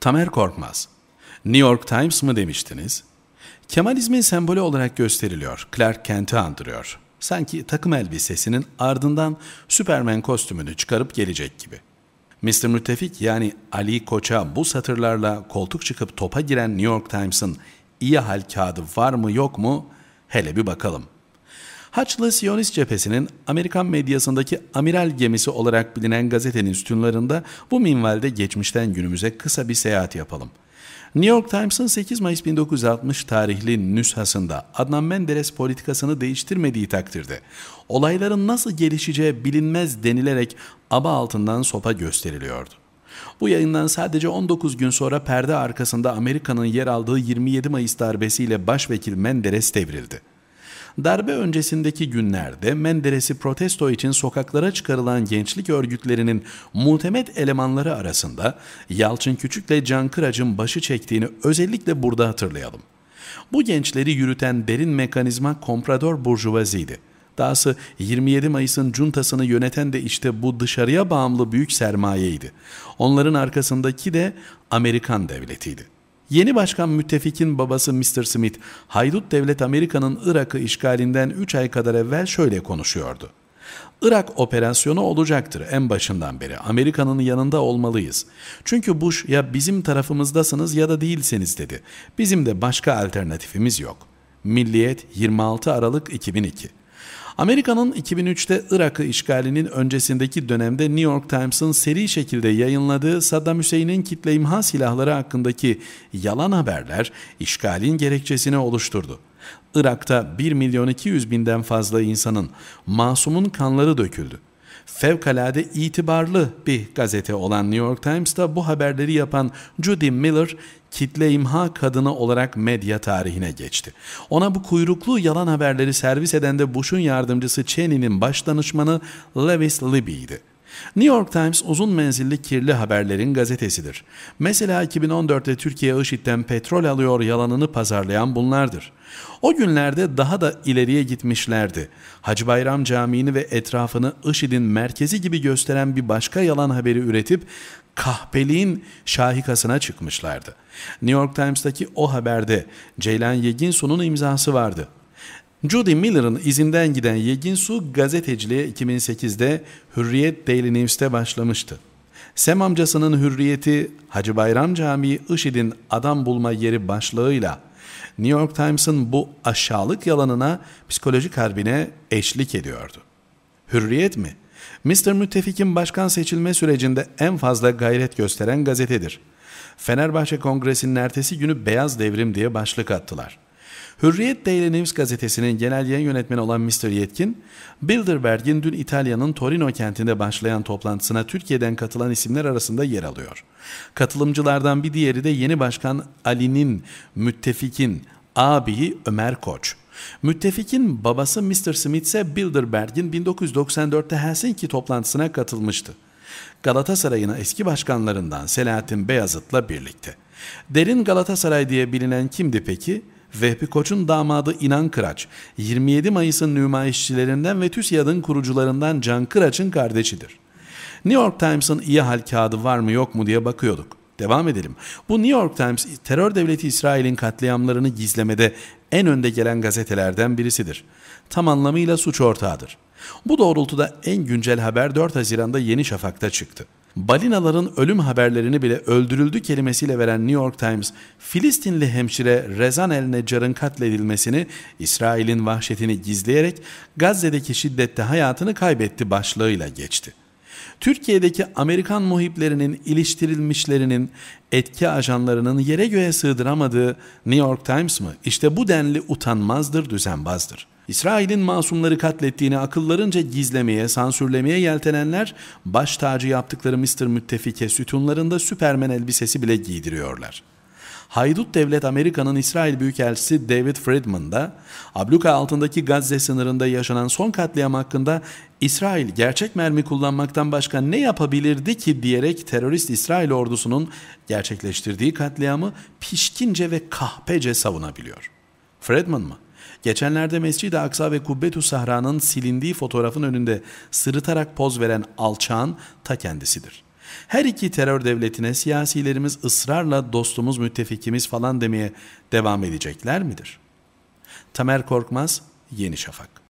Tamer Korkmaz, New York Times mı demiştiniz? Kemalizmin sembolü olarak gösteriliyor, Clark Kent'i andırıyor. Sanki takım elbisesinin ardından Superman kostümünü çıkarıp gelecek gibi. Mr. Müttefik yani Ali Koç'a bu satırlarla koltuk çıkıp topa giren New York Times'ın iyi hal kağıdı var mı yok mu hele bir bakalım.'' Haçlı Siyonist cephesinin Amerikan medyasındaki amiral gemisi olarak bilinen gazetenin sütunlarında bu minvalde geçmişten günümüze kısa bir seyahat yapalım. New York Times'ın 8 Mayıs 1960 tarihli nüshasında Adnan Menderes politikasını değiştirmediği takdirde olayların nasıl gelişeceği bilinmez denilerek aba altından sopa gösteriliyordu. Bu yayından sadece 19 gün sonra perde arkasında Amerika'nın yer aldığı 27 Mayıs darbesiyle başvekil Menderes devrildi. Darbe öncesindeki günlerde Menderes'i protesto için sokaklara çıkarılan gençlik örgütlerinin muhtemet elemanları arasında Yalçın Küçük'le Can Kırac'ın başı çektiğini özellikle burada hatırlayalım. Bu gençleri yürüten derin mekanizma komprador burjuvaziydi. Dahası 27 Mayıs'ın cuntasını yöneten de işte bu dışarıya bağımlı büyük sermayeydi. Onların arkasındaki de Amerikan devletiydi. Yeni başkan müttefikin babası Mr. Smith, haydut devlet Amerika'nın Irak'ı işgalinden 3 ay kadar evvel şöyle konuşuyordu. Irak operasyonu olacaktır en başından beri. Amerika'nın yanında olmalıyız. Çünkü Bush ya bizim tarafımızdasınız ya da değilseniz dedi. Bizim de başka alternatifimiz yok. Milliyet 26 Aralık 2002 Amerika'nın 2003'te Irak'ı işgalinin öncesindeki dönemde New York Times'ın seri şekilde yayınladığı Saddam Hüseyin'in kitle imha silahları hakkındaki yalan haberler işgalin gerekçesini oluşturdu. Irak'ta 1 milyon 200 binden fazla insanın, masumun kanları döküldü. Fevkalade itibarlı bir gazete olan New York Times'ta bu haberleri yapan Judy Miller kitle imha kadını olarak medya tarihine geçti. Ona bu kuyruklu yalan haberleri servis eden de Bush'un yardımcısı Cheney'nin başdanışmanı Lewis Libby'ydi. New York Times uzun menzilli kirli haberlerin gazetesidir. Mesela 2014'te Türkiye IŞİD'den petrol alıyor yalanını pazarlayan bunlardır. O günlerde daha da ileriye gitmişlerdi. Hacı Bayram Camii'ni ve etrafını IŞİD'in merkezi gibi gösteren bir başka yalan haberi üretip kahpeliğin şahikasına çıkmışlardı. New York Times'taki o haberde Ceylan Yeginsu'nun imzası vardı. Judy Miller'ın izinden giden su gazeteciliğe 2008'de Hürriyet Daily News'te başlamıştı. Sem amcasının hürriyeti Hacı Bayram Camii IŞİD'in adam bulma yeri başlığıyla New York Times'ın bu aşağılık yalanına psikolojik harbine eşlik ediyordu. Hürriyet mi? Mr. Müttefik'in başkan seçilme sürecinde en fazla gayret gösteren gazetedir. Fenerbahçe Kongresi'nin ertesi günü Beyaz Devrim diye başlık attılar.'' Hürriyet Daily News gazetesinin genel yayın yönetmeni olan Mr. Yetkin, Bilderberg'in dün İtalya'nın Torino kentinde başlayan toplantısına Türkiye'den katılan isimler arasında yer alıyor. Katılımcılardan bir diğeri de yeni başkan Ali'nin, müttefikin, abiyi Ömer Koç. Müttefikin babası Mr. Smith ise Bilderberg'in 1994'te Helsinki toplantısına katılmıştı. Galatasaray'ın eski başkanlarından Selahattin Beyazıt'la birlikte. Derin Galatasaray diye bilinen kimdi peki? Vehbi Koç'un damadı İnan Kıraç, 27 Mayıs'ın nümayişçilerinden ve TÜSİAD'ın kurucularından Can Kıraç'ın kardeşidir. New York Times'ın iyi hal kağıdı var mı yok mu diye bakıyorduk. Devam edelim. Bu New York Times terör devleti İsrail'in katliamlarını gizlemede en önde gelen gazetelerden birisidir. Tam anlamıyla suç ortağıdır. Bu doğrultuda en güncel haber 4 Haziran'da Yeni Şafak'ta çıktı balinaların ölüm haberlerini bile öldürüldü kelimesiyle veren New York Times, Filistinli hemşire Rezan El Necar'ın katledilmesini, İsrail'in vahşetini gizleyerek Gazze'deki şiddette hayatını kaybetti başlığıyla geçti. Türkiye'deki Amerikan muhiplerinin iliştirilmişlerinin etki ajanlarının yere göğe sığdıramadığı New York Times mı? İşte bu denli utanmazdır, düzenbazdır. İsrail'in masumları katlettiğini akıllarınca gizlemeye, sansürlemeye yeltenenler baş tacı yaptıkları Mr. Müttefik'e sütunlarında Süpermen elbisesi bile giydiriyorlar.'' Haydut devlet Amerika'nın İsrail Büyükelçisi David Friedman da abluka altındaki Gazze sınırında yaşanan son katliam hakkında İsrail gerçek mermi kullanmaktan başka ne yapabilirdi ki diyerek terörist İsrail ordusunun gerçekleştirdiği katliamı pişkince ve kahpece savunabiliyor. Friedman mı? Geçenlerde Mescid-i Aksa ve Kubbetü Sahra'nın silindiği fotoğrafın önünde sırıtarak poz veren alçağın ta kendisidir.'' Her iki terör devletine siyasilerimiz ısrarla dostumuz, müttefikimiz falan demeye devam edecekler midir? Tamer Korkmaz, Yeni Şafak